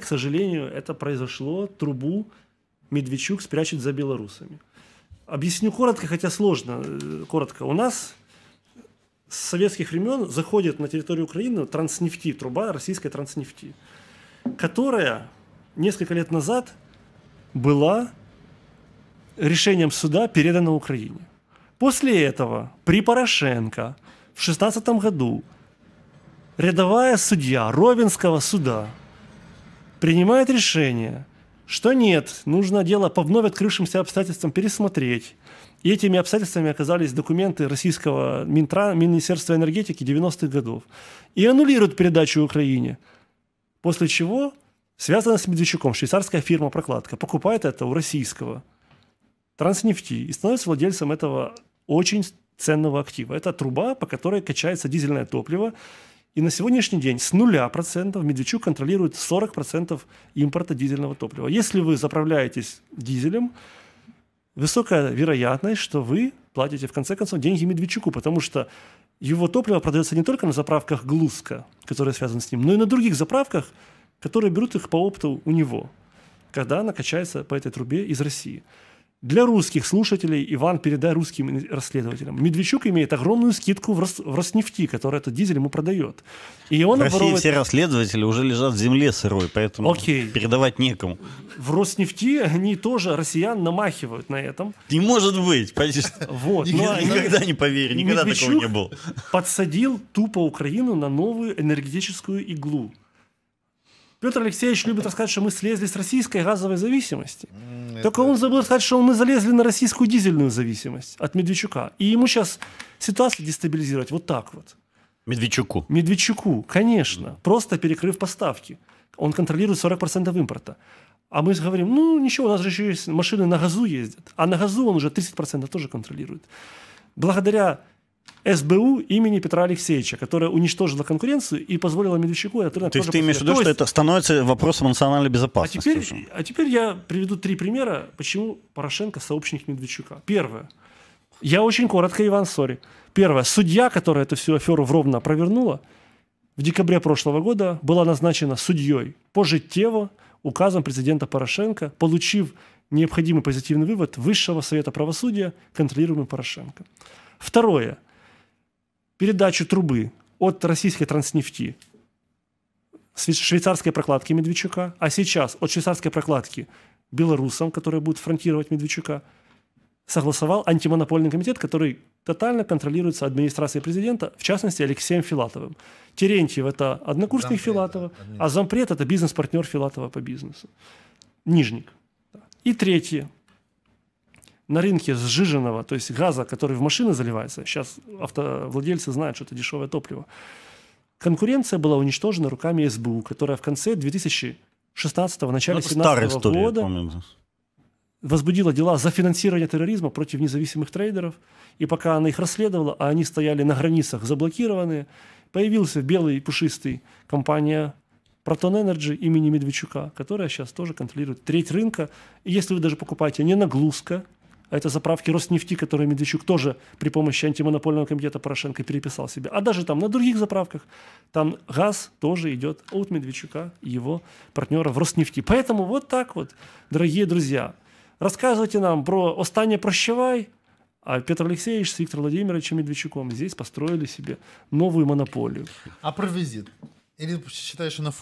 К сожалению, это произошло. Трубу Медведчук спрячет за белорусами. Объясню коротко, хотя сложно. Э, коротко. У нас с советских времен заходит на территорию Украины транснефти, труба российской транснефти, которая несколько лет назад была решением суда передана Украине. После этого при Порошенко в 16 году рядовая судья Ровенского суда принимает решение, что нет, нужно дело по вновь открывшимся обстоятельствам пересмотреть. И этими обстоятельствами оказались документы российского Минтра, Министерства энергетики 90-х годов. И аннулируют передачу Украине. После чего связано с Медведчуком, швейцарская фирма «Прокладка», покупает это у российского транснефти и становится владельцем этого очень ценного актива. Это труба, по которой качается дизельное топливо, и на сегодняшний день с нуля процентов Медведчук контролирует 40% импорта дизельного топлива. Если вы заправляетесь дизелем, высокая вероятность, что вы платите в конце концов деньги Медведчуку, потому что его топливо продается не только на заправках Глузка, которые связаны с ним, но и на других заправках, которые берут их по опту у него, когда она качается по этой трубе из России. Для русских слушателей, Иван, передай русским расследователям. Медведчук имеет огромную скидку в, Рос, в Роснефти, которая этот дизель ему продает. И он в России оборовывает... все расследователи уже лежат в земле сырой, поэтому Окей. передавать некому. В Роснефти они тоже россиян намахивают на этом. Не может быть, Вот. Ну, а никогда, не поверю, никогда такого не было. подсадил тупо Украину на новую энергетическую иглу. Петр Алексеевич любит рассказать, что мы слезли с российской газовой зависимости. Только он забыл сказать, что мы залезли на российскую дизельную зависимость от Медведчука. И ему сейчас ситуацию дестабилизировать вот так вот. Медведчуку. Медведчуку, конечно. Mm. Просто перекрыв поставки. Он контролирует 40% импорта. А мы говорим, ну ничего, у нас же еще есть машины на газу ездят. А на газу он уже 30% тоже контролирует. Благодаря СБУ имени Петра Алексеевича, которая уничтожила конкуренцию и позволила Медведчуку и Атырна... То есть ты имеешь в виду, что это становится вопросом национальной а безопасности? А теперь, а теперь я приведу три примера, почему Порошенко сообщник Медведчука. Первое. Я очень коротко, Иван, сори. Первое. Судья, которая эту всю аферу в Ровно провернула, в декабре прошлого года была назначена судьей позже Тево указом президента Порошенко, получив необходимый позитивный вывод Высшего Совета Правосудия, контролируемый Порошенко. Второе передачу трубы от российской транснефти швейцарской прокладки Медведчука, а сейчас от швейцарской прокладки белорусам, которые будут фронтировать Медведчука, согласовал антимонопольный комитет, который тотально контролируется администрацией президента, в частности, Алексеем Филатовым. Терентьев – это однокурсник зампред, Филатова, а зампред – это бизнес-партнер Филатова по бизнесу. Нижник. И третье на рынке сжиженного, то есть газа, который в машины заливается, сейчас автовладельцы знают, что это дешевое топливо, конкуренция была уничтожена руками СБУ, которая в конце 2016 го начале 2017 ну, -го года возбудила дела за финансирование терроризма против независимых трейдеров. И пока она их расследовала, а они стояли на границах заблокированные, появился белый пушистый компания Proton Energy имени Медведчука, которая сейчас тоже контролирует треть рынка. И если вы даже покупаете не на Глузко, а это заправки Роснефти, которые Медведчук тоже при помощи антимонопольного комитета Порошенко переписал себе, а даже там на других заправках, там газ тоже идет от Медведчука и его партнера в Роснефти. Поэтому вот так вот, дорогие друзья, рассказывайте нам про «Остание прощавай», а Петр Алексеевич с Виктором Владимировичем Медведчуком здесь построили себе новую монополию. А про визит? Или считаешь, что на